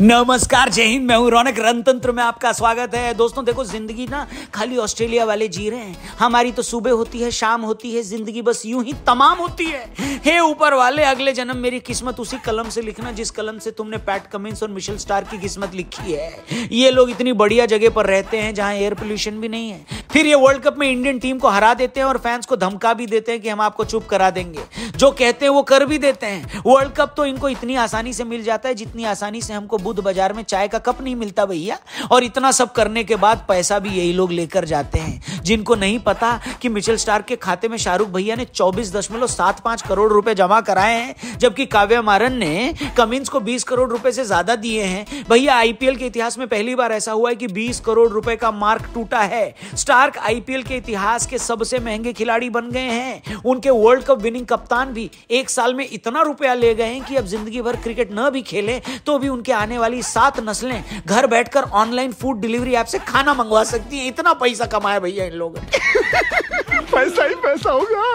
नमस्कार जय हिंद मैं हूं रौनक रणतंत्र में आपका स्वागत है दोस्तों देखो जिंदगी ना खाली ऑस्ट्रेलिया वाले जी रहे हैं हमारी तो सुबह होती है शाम होती है जिंदगी बस यूं ही तमाम होती है हे ऊपर वाले अगले जन्म मेरी किस्मत उसी कलम से लिखना जिस कलम से तुमने पैट कमिंस और मिशेल स्टार की किस्मत लिखी है ये लोग इतनी बढ़िया जगह पर रहते हैं जहाँ एयर पोल्यूशन भी नहीं है फिर ये वर्ल्ड कप में इंडियन टीम को हरा देते हैं और फैंस को धमका भी देते हैं कि हम आपको चुप करा देंगे जो कहते हैं वो कर भी देते हैं वर्ल्ड कप तो इनको इतनी आसानी से मिल जाता है जितनी आसानी से हमको बुध बाजार में चाय का कप नहीं मिलता भैया और इतना सब करने के बाद पैसा भी यही लोग लेकर जाते हैं जिनको नहीं पता कि मिचल स्टार के खाते में शाहरुख भैया ने चौबीस दशमलव सात पांच करोड़ रुपए जमा कराए हैं जबकि काव्या मारन ने कमिंस को बीस करोड़ रुपए से ज्यादा दिए हैं भैया आईपीएल के इतिहास में पहली बार ऐसा हुआ है कि बीस करोड़ रुपए का मार्क टूटा है स्टार क्लार्क आईपीएल के इतिहास के सबसे महंगे खिलाड़ी बन गए हैं उनके वर्ल्ड कप विनिंग कप्तान भी एक साल में इतना रुपया ले गए हैं कि अब जिंदगी भर क्रिकेट न भी खेलें तो भी उनके आने वाली सात नस्लें घर बैठकर ऑनलाइन फूड डिलीवरी ऐप से खाना मंगवा सकती हैं इतना पैसा कमाया भैया इन लोगों ने पैसा ही पैसा होगा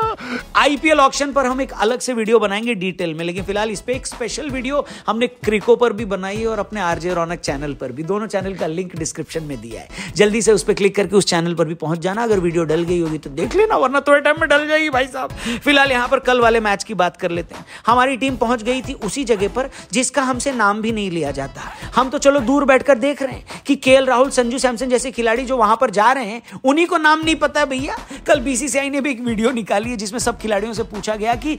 आईपीएल ऑप्शन पर हम एक अलग से वीडियो बनाएंगे डिटेल में लेकिन फिलहाल इस पर एक स्पेशल वीडियो हमने क्रिको पर भी बनाई और अपने आरजे रौनक चैनल पर भी दोनों चैनल का लिंक डिस्क्रिप्शन में दिया है जल्दी से उस पर क्लिक करके उस चैनल पर भी पहुंच जाना अगर वीडियो डल गई होगी तो देख लेना वरना थोड़े टाइम में डल जाएगी भाई साहब फिलहाल यहाँ पर कल वाले मैच की बात कर लेते हैं हमारी टीम पहुंच गई थी उसी जगह पर जिसका हमसे नाम भी नहीं लिया जाता हम तो चलो दूर बैठकर देख रहे हैं कि के राहुल संजू सैमसन जैसे खिलाड़ी जो वहां पर जा रहे हैं उन्हीं को नाम नहीं पता भैया कल बीसीसीआई ने भी एक वीडियो निकाली है जिसमें इसमें सब खिलाड़ियों से पूछा गया कि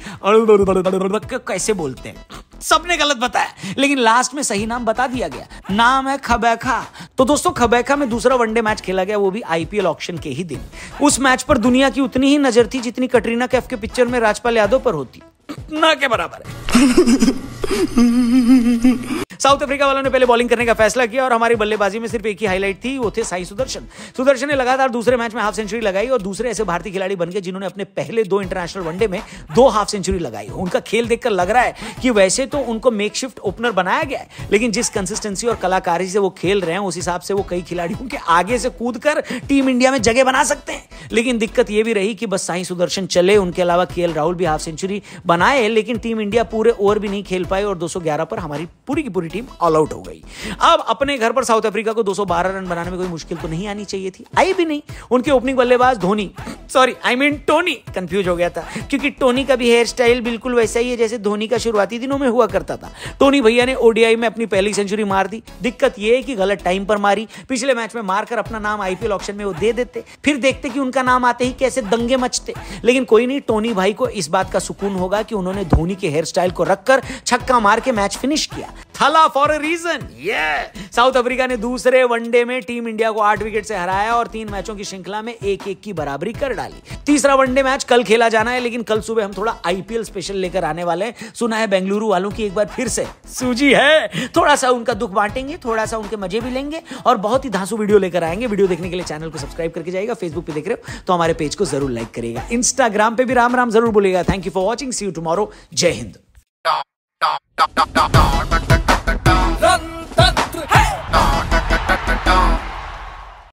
कैसे बोलते हैं सबने गलत बताया लेकिन लास्ट में सही नाम बता दिया गया नाम है खबैखा तो दोस्तों खबैखा में दूसरा वनडे मैच खेला गया वो भी आईपीएल ऑक्शन के ही दिन उस मैच पर दुनिया की उतनी ही नजर थी जितनी कटरीना कैफ के पिक्चर में राजपाल यादव पर होती ना के बराबर है साउथ अफ्रीका वालों ने पहले बॉलिंग करने का फैसला किया और हमारी बल्लेबाजी में सिर्फ एक ही हाईलाइट थी वो थे साई सुदर्शन सुदर्शन ने लगातार दूसरे मैच में हाफ सेंचुरी लगाई और दूसरे ऐसे भारतीय खिलाड़ी बन गए जिन्होंने अपने पहले दो इंटरनेशनल वनडे में दो हाफ सेंचुरी लगाई उनका खेल देखकर लग रहा है कि वैसे तो उनको मेकशिफ्ट ओपनर बनाया गया है लेकिन जिस कंसिस्टेंसी और कलाकारी से वो खेल रहे हैं उस हिसाब से वो कई खिलाड़ियों के आगे से कूद कर टीम इंडिया में जगह बना सकते हैं लेकिन दिक्कत यह भी रही कि बस साई सुदर्शन चले उनके अलावा के राहुल भी हाफ सेंचुरी बनाए लेकिन टीम इंडिया पूरे ओवर भी नहीं खेल पाए और 211 पर हमारी पूरी की पूरी पूरी टीम ऑल आउट हो गई अब अपने घर पर साउथ अफ्रीका को 212 रन बनाने में कोई मुश्किल तो नहीं आनी चाहिए थी आई भी नहीं उनके ओपनिंग बल्लेबाज Dhoni sorry I mean Tony confuse हो गया था क्योंकि टोनी का भी हेयर स्टाइल बिल्कुल वैसा ही है जैसे धोनी का शुरुआती दिनों में हुआ करता था टोनी भैया ने ओडीआई में अपनी पहली सेंचुरी मार दी दिक्कत यह है कि गलत टाइम पर मारी पिछले मैच में मारकर अपना नाम आईपीएल ऑप्शन में वो दे देते फिर देखते कि उनका नाम आते ही कैसे दंगे मचते लेकिन कोई नहीं टोनी भाई को इस बात का सुकून होगा कि उन्होंने धोनी के हेयर स्टाइल को रखकर छक्का मार के मैच फिनिश किया थला फॉर अ रीजन ये साउथ अफ्रीका ने दूसरे वनडे में टीम इंडिया को आठ विकेट से हराया और तीन मैचों की श्रृंखला में एक एक की बराबरी कर डाली तीसरा वनडे मैच कल खेला जाना है लेकिन कल सुबह हम थोड़ा आईपीएल स्पेशल लेकर आने वाले हैं सुना है बेंगलुरु वालों की एक बार फिर से सूजी है थोड़ा सा उनका दुख बांटेंगे थोड़ा सा उनके मजे भी लेंगे और बहुत ही धांसू वीडियो लेकर आएंगे वीडियो देखने के लिए चैनल को सब्सक्राइब करके जाएगा फेसबुक पे देख रहे हो तो हमारे पेज को जरूर लाइक करेगा इंस्टाग्राम पे भी राम राम जरूर बोलेगा thank you for watching see you tomorrow Jai Hind